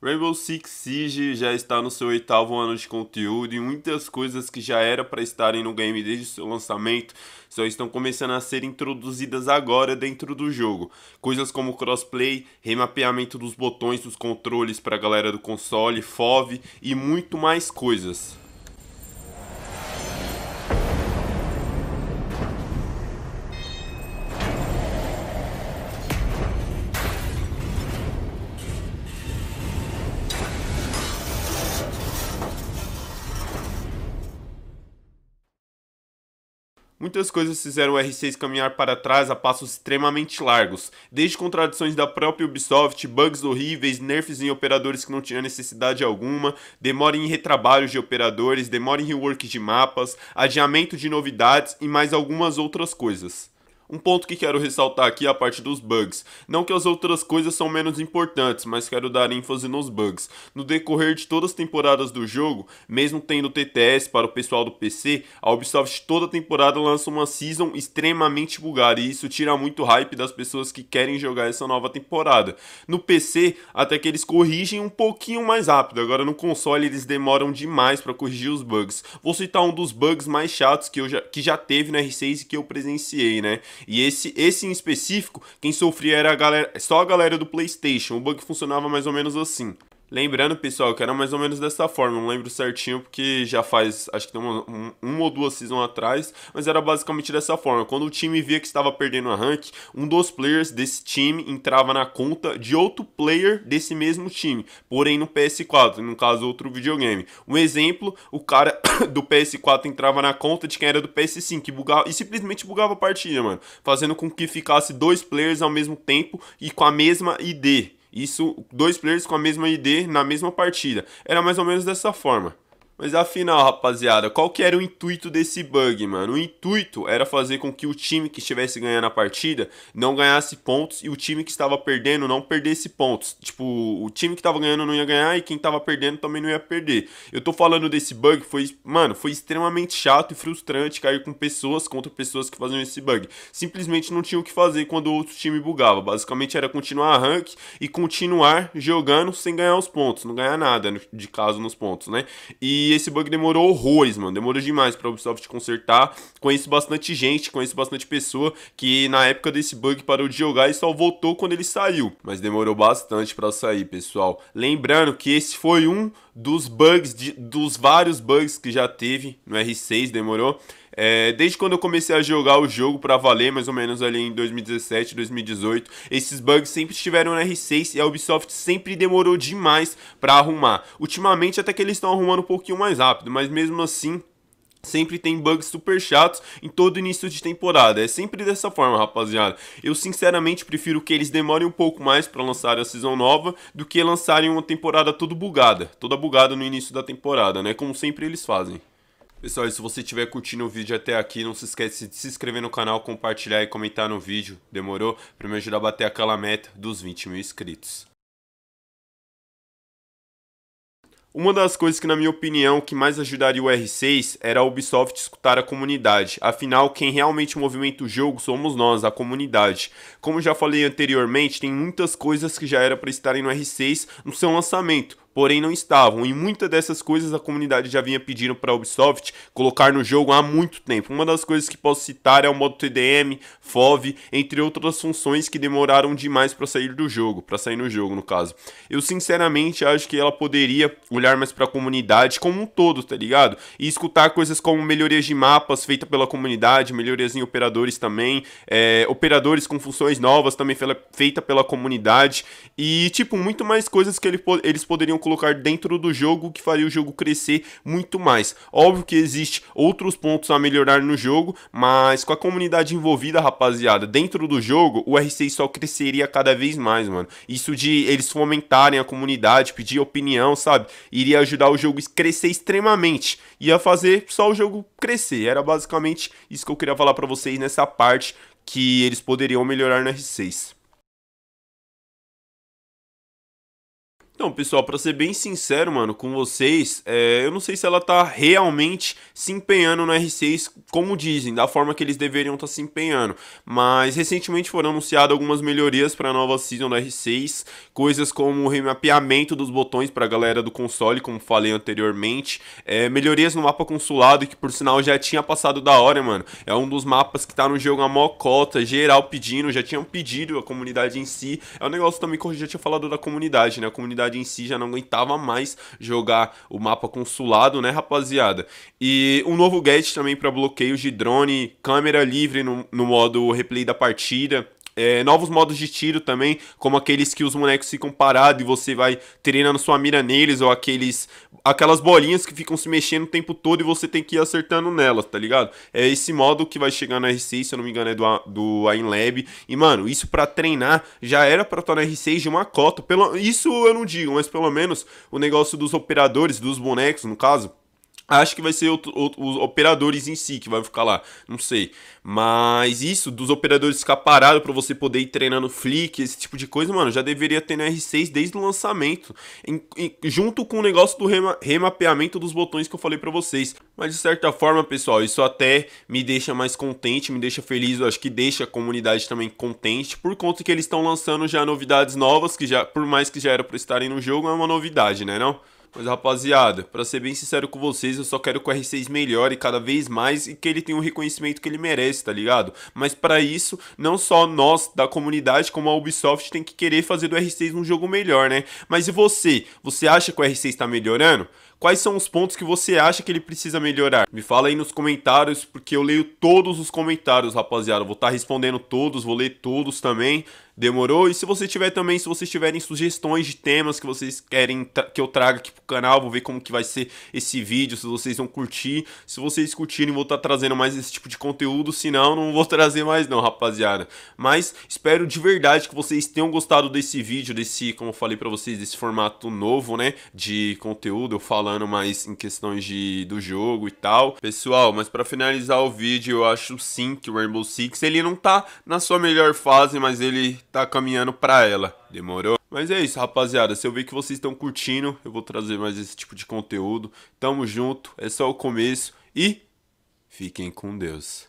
Rainbow Six Siege já está no seu oitavo ano de conteúdo e muitas coisas que já era para estarem no game desde seu lançamento só estão começando a ser introduzidas agora dentro do jogo. Coisas como crossplay, remapeamento dos botões dos controles para a galera do console, FOV e muito mais coisas. Muitas coisas fizeram o R6 caminhar para trás a passos extremamente largos, desde contradições da própria Ubisoft, bugs horríveis, nerfs em operadores que não tinham necessidade alguma, demora em retrabalhos de operadores, demora em rework de mapas, adiamento de novidades e mais algumas outras coisas. Um ponto que quero ressaltar aqui é a parte dos bugs. Não que as outras coisas são menos importantes, mas quero dar ênfase nos bugs. No decorrer de todas as temporadas do jogo, mesmo tendo TTS para o pessoal do PC, a Ubisoft toda temporada lança uma season extremamente bugada e isso tira muito hype das pessoas que querem jogar essa nova temporada. No PC, até que eles corrigem um pouquinho mais rápido, agora no console eles demoram demais para corrigir os bugs. Vou citar um dos bugs mais chatos que, eu já, que já teve no R6 e que eu presenciei, né? E esse, esse em específico, quem sofria era a galera, só a galera do PlayStation. O bug funcionava mais ou menos assim. Lembrando, pessoal, que era mais ou menos dessa forma. Não lembro certinho, porque já faz, acho que tem uma, um, uma ou duas seasons atrás. Mas era basicamente dessa forma. Quando o time via que estava perdendo a rank, um dos players desse time entrava na conta de outro player desse mesmo time. Porém, no PS4, no caso, outro videogame. Um exemplo, o cara do PS4 entrava na conta de quem era do PS5 e, bugava, e simplesmente bugava a partida, mano. Fazendo com que ficasse dois players ao mesmo tempo e com a mesma ID. Isso, dois players com a mesma ID na mesma partida. Era mais ou menos dessa forma. Mas afinal, rapaziada, qual que era o intuito desse bug, mano? O intuito era fazer com que o time que estivesse ganhando a partida não ganhasse pontos e o time que estava perdendo não perdesse pontos. Tipo, o time que estava ganhando não ia ganhar e quem estava perdendo também não ia perder. Eu tô falando desse bug, foi, mano, foi extremamente chato e frustrante cair com pessoas contra pessoas que faziam esse bug. Simplesmente não tinha o que fazer quando o outro time bugava. Basicamente era continuar a rank e continuar jogando sem ganhar os pontos, não ganhar nada de caso nos pontos, né? E e esse bug demorou horrores, mano. Demorou demais pra Ubisoft consertar. Conheço bastante gente, conheço bastante pessoa que na época desse bug parou de jogar e só voltou quando ele saiu. Mas demorou bastante pra sair, pessoal. Lembrando que esse foi um dos bugs, de, dos vários bugs que já teve no R6, demorou. É, desde quando eu comecei a jogar o jogo para valer, mais ou menos ali em 2017, 2018, esses bugs sempre estiveram no R6 e a Ubisoft sempre demorou demais para arrumar. Ultimamente até que eles estão arrumando um pouquinho mais rápido, mas mesmo assim Sempre tem bugs super chatos em todo início de temporada. É sempre dessa forma, rapaziada. Eu sinceramente prefiro que eles demorem um pouco mais para lançar a season nova do que lançarem uma temporada toda bugada, toda bugada no início da temporada, né? Como sempre eles fazem. Pessoal, e se você estiver curtindo o vídeo até aqui, não se esquece de se inscrever no canal, compartilhar e comentar no vídeo, demorou? Para me ajudar a bater aquela meta dos 20 mil inscritos. Uma das coisas que, na minha opinião, que mais ajudaria o R6 era a Ubisoft escutar a comunidade. Afinal, quem realmente movimenta o jogo somos nós, a comunidade. Como já falei anteriormente, tem muitas coisas que já era para estarem no R6 no seu lançamento, porém não estavam. E muitas dessas coisas a comunidade já vinha pedindo para a Ubisoft colocar no jogo há muito tempo. Uma das coisas que posso citar é o modo TDM, FOV, entre outras funções que demoraram demais para sair do jogo, para sair no jogo no caso. Eu sinceramente acho que ela poderia olhar mais para a comunidade como um todo, tá ligado? E escutar coisas como melhorias de mapas feitas pela comunidade, melhorias em operadores também, é, operadores com funções novas também feita pela comunidade e tipo muito mais coisas que ele, eles poderiam colocar dentro do jogo que faria o jogo crescer muito mais. Óbvio que existe outros pontos a melhorar no jogo, mas com a comunidade envolvida, rapaziada, dentro do jogo, o R6 só cresceria cada vez mais, mano. Isso de eles fomentarem a comunidade, pedir opinião, sabe? Iria ajudar o jogo a crescer extremamente. Ia fazer só o jogo crescer. Era basicamente isso que eu queria falar para vocês nessa parte que eles poderiam melhorar no R6. Então, pessoal, para ser bem sincero, mano, com vocês, é, eu não sei se ela tá realmente se empenhando no R6, como dizem, da forma que eles deveriam estar tá se empenhando. Mas recentemente foram anunciadas algumas melhorias para a nova season do R6, coisas como o remapeamento dos botões para a galera do console, como falei anteriormente, é, melhorias no mapa consulado, que por sinal já tinha passado da hora, mano. É um dos mapas que tá no jogo a mocota cota, geral pedindo, já tinham pedido a comunidade em si. É um negócio também que eu já tinha falado da comunidade, né? A comunidade cidade em si já não aguentava mais jogar o mapa consulado, né, rapaziada? E um novo gadget também para bloqueios de drone, câmera livre no, no modo replay da partida, é, novos modos de tiro também, como aqueles que os bonecos ficam parados e você vai treinando sua mira neles, ou aqueles aquelas bolinhas que ficam se mexendo o tempo todo e você tem que ir acertando nelas, tá ligado? É esse modo que vai chegar na R6, se eu não me engano, é do, do AIMLab. E, mano, isso para treinar já era pra estar na R6 de uma cota. Pelo, isso eu não digo, mas pelo menos o negócio dos operadores, dos bonecos, no caso Acho que vai ser outro, outro, os operadores em si que vai ficar lá, não sei. Mas isso dos operadores ficar parado para você poder ir treinando flick, esse tipo de coisa, mano, já deveria ter no R6 desde o lançamento, em, em, junto com o negócio do rema, remapeamento dos botões que eu falei para vocês. Mas de certa forma, pessoal, isso até me deixa mais contente, me deixa feliz, eu acho que deixa a comunidade também contente, por conta que eles estão lançando já novidades novas que já, por mais que já era pra estarem no jogo, é uma novidade, né, não? Mas, rapaziada, pra ser bem sincero com vocês, eu só quero que o R6 melhore cada vez mais e que ele tenha o reconhecimento que ele merece, tá ligado? Mas para isso, não só nós da comunidade, como a Ubisoft tem que querer fazer do R6 um jogo melhor, né? Mas e você? Você acha que o R6 tá melhorando? quais são os pontos que você acha que ele precisa melhorar? Me fala aí nos comentários, porque eu leio todos os comentários, rapaziada. vou estar tá respondendo todos, vou ler todos também. Demorou? E se você tiver também, se vocês tiverem sugestões de temas que vocês querem que eu traga aqui pro canal, vou ver como que vai ser esse vídeo, se vocês vão curtir. Se vocês curtirem, vou estar tá trazendo mais esse tipo de conteúdo, Se não vou trazer mais não, rapaziada. Mas espero de verdade que vocês tenham gostado desse vídeo, desse, como eu falei pra vocês, desse formato novo, né, de conteúdo, eu falo falando mais em questões de, do jogo e tal. Pessoal, mas para finalizar o vídeo, eu acho sim que o Rainbow Six, ele não tá na sua melhor fase, mas ele tá caminhando para ela. Demorou? Mas é isso, rapaziada. Se eu ver que vocês estão curtindo, eu vou trazer mais esse tipo de conteúdo. Tamo junto, é só o começo e fiquem com Deus.